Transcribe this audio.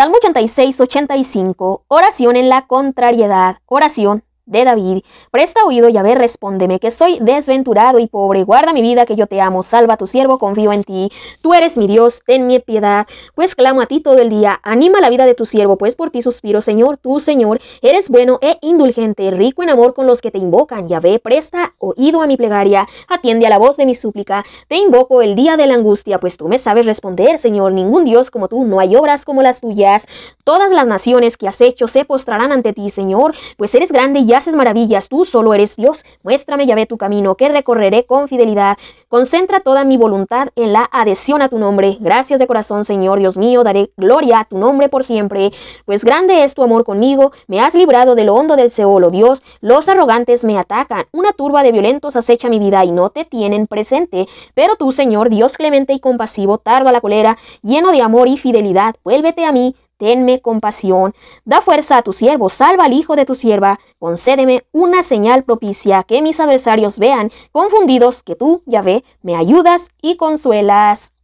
Salmo 86, 85, oración en la contrariedad, oración de David. Presta oído, Yahvé, respóndeme, que soy desventurado y pobre. Guarda mi vida, que yo te amo. Salva a tu siervo, confío en ti. Tú eres mi Dios, ten mi piedad, pues clamo a ti todo el día. Anima la vida de tu siervo, pues por ti suspiro, Señor, tú, Señor, eres bueno e indulgente, rico en amor con los que te invocan. Yahvé, presta oído a mi plegaria, atiende a la voz de mi súplica. Te invoco el día de la angustia, pues tú me sabes responder, Señor. Ningún Dios como tú, no hay obras como las tuyas. Todas las naciones que has hecho se postrarán ante ti, Señor, pues eres grande y ya haces maravillas, tú solo eres Dios. Muéstrame, ve tu camino, que recorreré con fidelidad. Concentra toda mi voluntad en la adhesión a tu nombre. Gracias de corazón, Señor Dios mío, daré gloria a tu nombre por siempre. Pues grande es tu amor conmigo, me has librado de lo hondo del Seolo, oh Dios. Los arrogantes me atacan, una turba de violentos acecha mi vida y no te tienen presente. Pero tú, Señor Dios clemente y compasivo, tardo a la colera, lleno de amor y fidelidad, vuélvete a mí, tenme compasión, da fuerza a tu siervo, salva al hijo de tu sierva, concédeme una señal propicia que mis adversarios vean, confundidos que tú, Yahvé, me ayudas y consuelas.